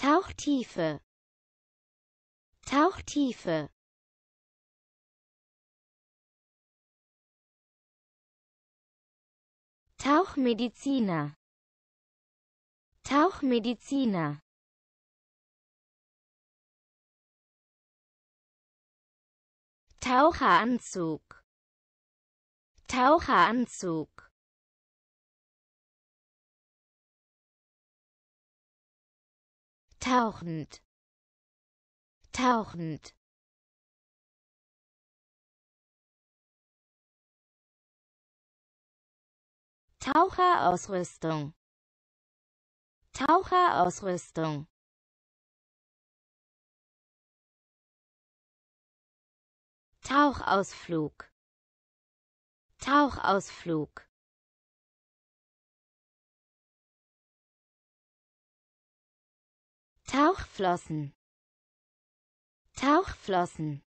Tauchtiefe Tauchtiefe Tauchmediziner Tauchmediziner Taucheranzug Taucheranzug tauchend tauchend Taucherausrüstung Taucherausrüstung Tauchausflug Tauchausflug Tauchflossen Tauchflossen